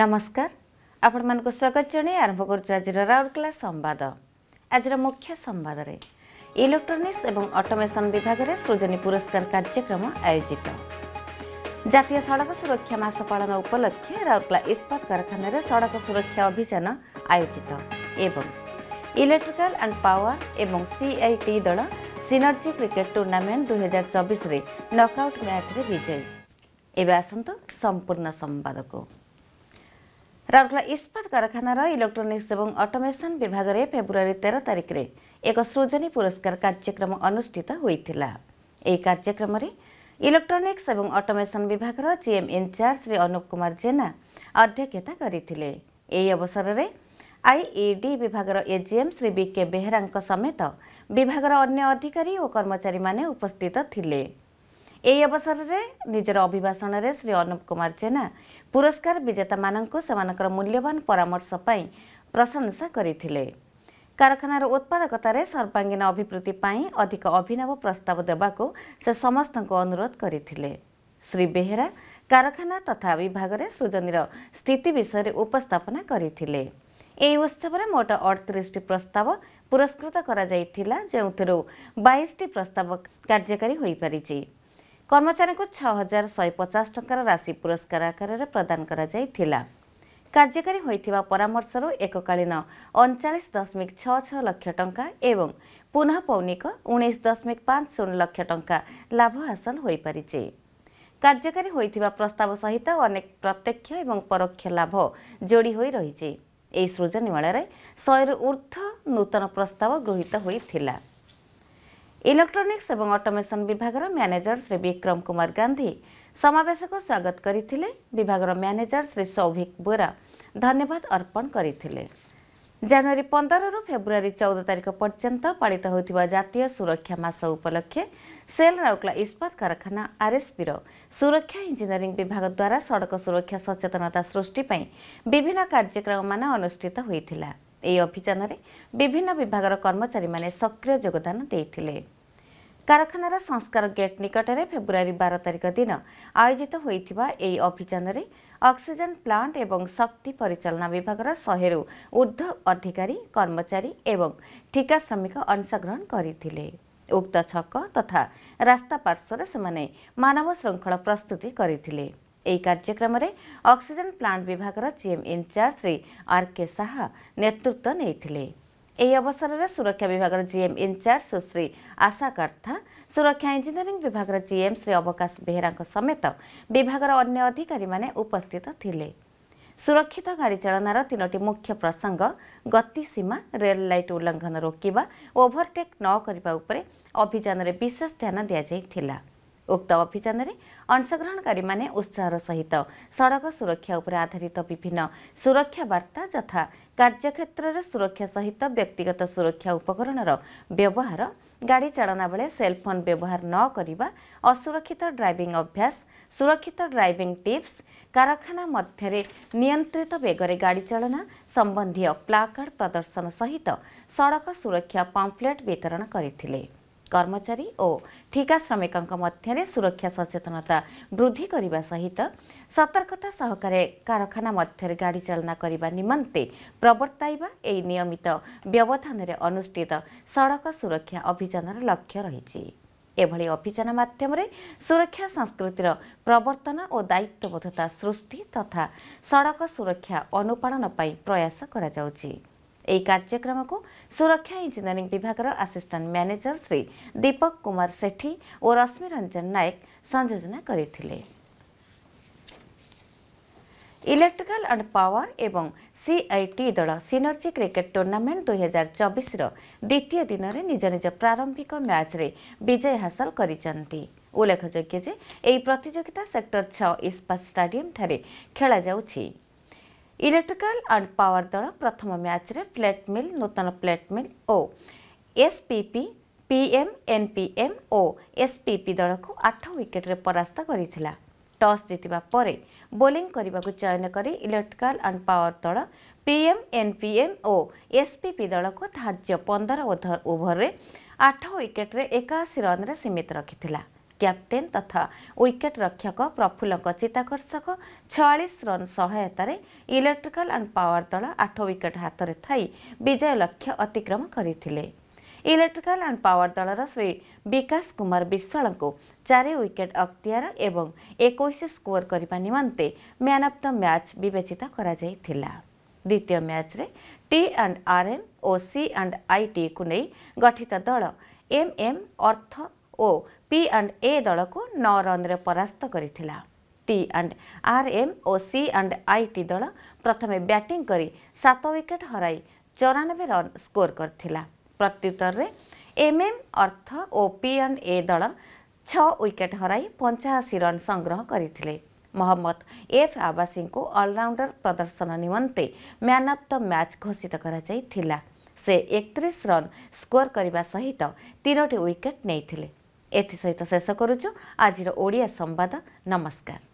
ନମସ୍କାର ଆପଣମାନଙ୍କୁ ସ୍ୱାଗତ ଜଣାଇ ଆରମ୍ଭ କରୁଛୁ ଆଜିର ରାଉରକେଲା ସମ୍ବାଦ ଆଜିର ମୁଖ୍ୟ ସମ୍ବାଦରେ ଇଲେକ୍ଟ୍ରୋନିକ୍ସ ଏବଂ ଅଟୋମେସନ୍ ବିଭାଗରେ ସୃଜନୀ ପୁରସ୍କାର କାର୍ଯ୍ୟକ୍ରମ ଆୟୋଜିତ ଜାତୀୟ ସଡ଼କ ସୁରକ୍ଷା ମାସ ପାଳନ ଉପଲକ୍ଷେ ରାଉରକେଲା ଇସ୍ପାତ କାରଖାନାରେ ସଡ଼କ ସୁରକ୍ଷା ଅଭିଯାନ ଆୟୋଜିତ ଏବଂ ଇଲେକ୍ଟ୍ରିକାଲ୍ ଆଣ୍ଡ ପାୱାର ଏବଂ ସିଆଇଟି ଦଳ ସିନର୍ଜି କ୍ରିକେଟ୍ ଟୁର୍ଣ୍ଣାମେଣ୍ଟ ଦୁଇହଜାର ଚବିଶରେ ନକ୍ଆଉଟ୍ ମ୍ୟାଚ୍ରେ ବିଜୟୀ ଏବେ ଆସନ୍ତୁ ସମ୍ପୂର୍ଣ୍ଣ ସମ୍ବାଦକୁ ରାଉରକେଲା ଇସ୍ପାତ କାରଖାନାର ଇଲେକ୍ଟ୍ରୋନିକ୍ସ ଏବଂ ଅଟୋମେସନ୍ ବିଭାଗରେ ଫେବୃଆରୀ ତେର ତାରିଖରେ ଏକ ସୃଜନୀ ପୁରସ୍କାର କାର୍ଯ୍ୟକ୍ରମ ଅନୁଷ୍ଠିତ ହୋଇଥିଲା ଏହି କାର୍ଯ୍ୟକ୍ରମରେ ଇଲେକ୍ଟ୍ରୋନିକ୍ସ ଏବଂ ଅଟୋମେସନ୍ ବିଭାଗର ଜିଏମ୍ ଇନ୍ଚାର୍ଜ ଶ୍ରୀ ଅନୁପ କୁମାର ଜେନା ଅଧ୍ୟକ୍ଷତା କରିଥିଲେ ଏହି ଅବସରରେ ଆଇଇଡି ବିଭାଗର ଏଜିଏମ୍ ଶ୍ରୀ ବିକେ ବେହେରାଙ୍କ ସମେତ ବିଭାଗର ଅନ୍ୟ ଅଧିକାରୀ ଓ କର୍ମଚାରୀମାନେ ଉପସ୍ଥିତ ଥିଲେ ଏହି ଅବସରରେ ନିଜର ଅଭିଭାଷଣରେ ଶ୍ରୀ ଅନୁପ କୁମାର ଜେନା ପୁରସ୍କାର ବିଜେତାମାନଙ୍କୁ ସେମାନଙ୍କର ମୂଲ୍ୟବାନ ପରାମର୍ଶ ପାଇଁ ପ୍ରଶଂସା କରିଥିଲେ କାରଖାନାର ଉତ୍ପାଦକତାରେ ସର୍ବାଙ୍ଗୀନ ଅଭିବୃଦ୍ଧି ପାଇଁ ଅଧିକ ଅଭିନବ ପ୍ରସ୍ତାବ ଦେବାକୁ ସେ ସମସ୍ତଙ୍କୁ ଅନୁରୋଧ କରିଥିଲେ ଶ୍ରୀ ବେହେରା କାରଖାନା ତଥା ବିଭାଗରେ ସୃଜନୀର ସ୍ଥିତି ବିଷୟରେ ଉପସ୍ଥାପନା କରିଥିଲେ ଏହି ଉତ୍ସବରେ ମୋଟ ଅଠତିରିଶଟି ପ୍ରସ୍ତାବ ପୁରସ୍କୃତ କରାଯାଇଥିଲା ଯେଉଁଥିରୁ ବାଇଶଟି ପ୍ରସ୍ତାବ କାର୍ଯ୍ୟକାରୀ ହୋଇପାରିଛି କର୍ମଚାରୀଙ୍କୁ ଛଅ ହଜାର ଶହେ ପଚାଶ ଟଙ୍କାର ରାଶି ପୁରସ୍କାର ଆକାରରେ ପ୍ରଦାନ କରାଯାଇଥିଲା କାର୍ଯ୍ୟକାରୀ ହୋଇଥିବା ପରାମର୍ଶରୁ ଏକକାଳୀନ ଅଣଚାଳିଶ ଦଶମିକ ଛଅ ଛଅ ଲକ୍ଷ ଟଙ୍କା ଏବଂ ପୁନଃ ପୌନିକ ଉଣେଇଶ ଦଶମିକ ପାଞ୍ଚ ଶୂନ ଲକ୍ଷ ଟଙ୍କା ଲାଭ ହାସଲ ହୋଇପାରିଛି କାର୍ଯ୍ୟକାରୀ ହୋଇଥିବା ପ୍ରସ୍ତାବ ସହିତ ଅନେକ ପ୍ରତ୍ୟକ୍ଷ ଏବଂ ପରୋକ୍ଷ ଲାଭ ଯୋଡ଼ି ହୋଇ ରହିଛି ଏହି ସୃଜନୀ ମେଳାରେ ଶହେରୁ ଊର୍ଦ୍ଧ୍ୱ ନୂତନ ପ୍ରସ୍ତାବ ଗୃହୀତ ହୋଇଥିଲା इलेक्ट्रोनिक्स एवं अटोमेसन विभाग मैनेजर श्री विक्रम कुमार गान्धी सम स्वागत विभाग मैनेजर श्री सौभिक बोरा धन्यवाद अर्पण रु गरिानुरी पन्ध्र पालित चौध तारिक सुरक्षा हुस उपलक्षे सेल राउरला इस्पात कारखाना आरएसपिर सुरक्षा विभाग द्वारा सडक सुरक्षा सचेतनता सृष्टिपा विभिन्न कार्यक्रम कार्य अनुसार ଏହି ଅଭିଯାନରେ ବିଭିନ୍ନ ବିଭାଗର କର୍ମଚାରୀମାନେ ସକ୍ରିୟ ଯୋଗଦାନ ଦେଇଥିଲେ କାରଖାନାର ସଂସ୍କାର ଗେଟ୍ ନିକଟରେ ଫେବୃଆରୀ ବାର ତାରିଖ ଦିନ ଆୟୋଜିତ ହୋଇଥିବା ଏହି ଅଭିଯାନରେ ଅକ୍ସିଜେନ୍ ପ୍ଲାଣ୍ଟ ଏବଂ ଶକ୍ତି ପରିଚାଳନା ବିଭାଗର ଶହେରୁ ଉର୍ଦ୍ଧ ଅଧିକାରୀ କର୍ମଚାରୀ ଏବଂ ଠିକା ଶ୍ରମିକ ଅଂଶଗ୍ରହଣ କରିଥିଲେ ଉକ୍ତ ଛକ ତଥା ରାସ୍ତା ପାର୍ଶ୍ୱରେ ସେମାନେ ମାନବ ଶୃଙ୍ଖଳ ପ୍ରସ୍ତୁତି କରିଥିଲେ ଏହି କାର୍ଯ୍ୟକ୍ରମରେ ଅକ୍ସିଜେନ୍ ପ୍ଲାଣ୍ଟ ବିଭାଗର GM in-charge Shri R K Saha ନେତୃତ୍ୱ ନେଇଥିଲେ ଏହି ଅବସରରେ ସୁରକ୍ଷା ବିଭାଗର ଜିଏମ୍ ଇନ୍ଚାର୍ଜ ସୁଶ୍ରୀ ଆଶା କାର୍ଥା ସୁରକ୍ଷା ଇଞ୍ଜିନିୟରିଂ ବିଭାଗର ଜିଏମ୍ ଶ୍ରୀ ଅବକାଶ ବେହେରାଙ୍କ ସମେତ ବିଭାଗର ଅନ୍ୟ ଅଧିକାରୀମାନେ ଉପସ୍ଥିତ ଥିଲେ ସୁରକ୍ଷିତ ଗାଡ଼ି ଚାଳନାର ତିନୋଟି ମୁଖ୍ୟ ପ୍ରସଙ୍ଗ ଗତିସୀମା ରେଲ୍ ଲାଇଟ୍ ଉଲ୍ଲଙ୍ଘନ ରୋକିବା ଓଭରଟେକ୍ ନ କରିବା ଉପରେ ଅଭିଯାନରେ ବିଶେଷ ଧ୍ୟାନ ଦିଆଯାଇଥିଲା ଉକ୍ତ ଅଭିଯାନରେ ଅଂଶଗ୍ରହଣକାରୀମାନେ ଉତ୍ସାହର ସହିତ ସଡ଼କ ସୁରକ୍ଷା ଉପରେ ଆଧାରିତ ବିଭିନ୍ନ ସୁରକ୍ଷା ବାର୍ତ୍ତା ଯଥା କାର୍ଯ୍ୟକ୍ଷେତ୍ରରେ ସୁରକ୍ଷା ସହିତ ବ୍ୟକ୍ତିଗତ ସୁରକ୍ଷା ଉପକରଣର ବ୍ୟବହାର ଗାଡ଼ି ଚାଳନା ବେଳେ ସେଲ୍ଫୋନ୍ ବ୍ୟବହାର ନ କରିବା ଅସୁରକ୍ଷିତ ଡ୍ରାଇଭିଂ ଅଭ୍ୟାସ ସୁରକ୍ଷିତ ଡ୍ରାଇଭିଂ ଟିପ୍ସ କାରଖାନା ମଧ୍ୟରେ ନିୟନ୍ତ୍ରିତ ବେଗରେ ଗାଡ଼ି ଚାଳନା ସମ୍ବନ୍ଧୀୟ ପ୍ଲାକାର୍ଡ଼ ପ୍ରଦର୍ଶନ ସହିତ ସଡ଼କ ସୁରକ୍ଷା ପମ୍ପ୍ଲେଟ୍ ବିତରଣ କରିଥିଲେ କର୍ମଚାରୀ ଓ ଠିକା ଶ୍ରମିକଙ୍କ ମଧ୍ୟରେ ସୁରକ୍ଷା ସଚେତନତା ବୃଦ୍ଧି କରିବା ସହିତ ସତର୍କତା ସହକାରେ କାରଖାନା ମଧ୍ୟରେ ଗାଡ଼ି ଚାଳନା କରିବା ନିମନ୍ତେ ପ୍ରବର୍ତ୍ତାଇବା ଏହି ନିୟମିତ ବ୍ୟବଧାନରେ ଅନୁଷ୍ଠିତ ସଡ଼କ ସୁରକ୍ଷା ଅଭିଯାନର ଲକ୍ଷ୍ୟ ରହିଛି ଏଭଳି ଅଭିଯାନ ମାଧ୍ୟମରେ ସୁରକ୍ଷା ସଂସ୍କୃତିର ପ୍ରବର୍ତ୍ତନ ଓ ଦାୟିତ୍ୱବୋଧତା ସୃଷ୍ଟି ତଥା ସଡ଼କ ସୁରକ୍ଷା ଅନୁପାଳନ ପାଇଁ ପ୍ରୟାସ କରାଯାଉଛି এই କାର୍ଯ୍ୟକ୍ରମକୁ সুরক্ষা ইঞ্জিনিয়ারিং বিভাগের ଆସିଷ୍ଟାଣ୍ଟ ম্যানেজর শ্রী দীপক কুমার সেঠি ও ରଶ୍ମି ରଞ୍ଜନ ନାୟକ ସଂଯୋଜନା କରିଥିଲେ ইলেকট্রিকাল আন্ড পাওয়ার এবং সিআইটি দল সিনর্জি ক্রিকেট টুর্ণামেন্ট দুই হাজার চবিশর দ্বিতীয় দিনের নিজ নিজ প্রারম্ভিক ম্যাচে বিজয় হাসল করেছেন উল্লেখযোগ্য যে এই প্রতিযোগিতা সেক্টর ছ ইস্পাত স্টাডিয়ামঠারে খেলা যাচ্ছে ଇଲେକ୍ଟ୍ରିକାଲ୍ ଆଣ୍ଡ ପାୱାର ଦଳ ପ୍ରଥମ ମ୍ୟାଚ୍ରେ ପ୍ଲେଟ୍ ମିଲ୍ ନୂତନ ପ୍ଲେଟ୍ ମିଲ୍ ଓ ଏସ୍ପିପି ପିଏମ୍ ଏନ୍ପିଏମ୍ ଓ ଏସ୍ପିପି ଦଳକୁ ଆଠ ୱିକେଟ୍ରେ ପରାସ୍ତ କରିଥିଲା ଟସ୍ ଜିତିବା ପରେ ବୋଲିଂ କରିବାକୁ ଚୟନ କରି ଇଲେକ୍ଟ୍ରିକାଲ୍ ଆଣ୍ଡ ପାୱାର ଦଳ ପିଏମ୍ ଏନ୍ପିଏମ୍ ଓ ଏସ୍ପିପି ଦଳକୁ ଧାର୍ଯ୍ୟ ପନ୍ଦର ଓଭରରେ ଆଠ ୱିକେଟ୍ରେ ଏକାଅଶୀ ରନ୍ରେ ସୀମିତ ରଖିଥିଲା କ୍ୟାପ୍ଟେନ୍ ତଥା ୱିକେଟ୍ ରକ୍ଷକ ପ୍ରଫୁଲ୍ଲଙ୍କ ଚିତାକର୍ଷକ ଛୟାଳିଶ ରନ୍ ସହାୟତାରେ ଇଲେକ୍ଟ୍ରିକାଲ୍ ଆଣ୍ଡ ପାୱାର ଦଳ ଆଠ ୱିକେଟ୍ ହାତରେ ଥାଇ ବିଜୟ ଲକ୍ଷ୍ୟ ଅତିକ୍ରମ କରିଥିଲେ ଇଲେକ୍ଟ୍ରିକାଲ୍ ଆଣ୍ଡ ପାୱାର ଦଳର ଶ୍ରୀ ବିକାଶ କୁମାର ବିଶ୍ୱାଳଙ୍କୁ ଚାରି ୱିକେଟ୍ ଅକ୍ତିଆର ଏବଂ ଏକୋଇଶ ସ୍କୋର କରିବା ନିମନ୍ତେ ମ୍ୟାନ୍ ଅଫ୍ ଦ ମ୍ୟାଚ୍ ବିବେଚିତ କରାଯାଇଥିଲା ଦ୍ୱିତୀୟ ମ୍ୟାଚ୍ରେ ଟି ଆଣ୍ଡ ଆର୍ଏନ୍ ଓ ସି ଆଣ୍ଡ ଆଇଟିକୁ ନେଇ ଗଠିତ ଦଳ ଏମ୍ଏମ୍ ଅର୍ଥ ଓ ପି ଆଣ୍ଡ ଏ ଦଳକୁ ନଅ ରନ୍ରେ ପରାସ୍ତ କରିଥିଲା ଟି ଆଣ୍ଡ ଆର୍ ଏମ୍ ଓ ସି ଆଣ୍ଡ ଆଇ ଟି ଦଳ ପ୍ରଥମେ ବ୍ୟାଟିଂ କରି ସାତ ୱିକେଟ୍ ହରାଇ ଚଉରାନବେ ରନ୍ ସ୍କୋର କରିଥିଲା ପ୍ରତ୍ୟୁତ୍ତରରେ ଏମ୍ ଏମ୍ ଅର୍ଥ ଓ ପି ଆଣ୍ଡ ଏ ଦଳ ଛଅ ୱିକେଟ୍ ହରାଇ ପଞ୍ଚାଅଶୀ ରନ୍ ସଂଗ୍ରହ କରିଥିଲେ ମହମ୍ମଦ ଏଫ୍ ଆବାସୀଙ୍କୁ ଅଲରାଉଣ୍ଡର ପ୍ରଦର୍ଶନ ନିମନ୍ତେ ମ୍ୟାନ୍ ଅଫ୍ ଦ ମ୍ୟାଚ୍ ଘୋଷିତ କରାଯାଇଥିଲା ସେ ଏକତିରିଶ ରନ୍ ସ୍କୋର କରିବା ସହିତ ତିନୋଟି ୱିକେଟ୍ ନେଇଥିଲେ ଏଥିସହିତ ଶେଷ କରୁଛୁ ଆଜିର ଓଡ଼ିଆ ସମ୍ବାଦ ନମସ୍କାର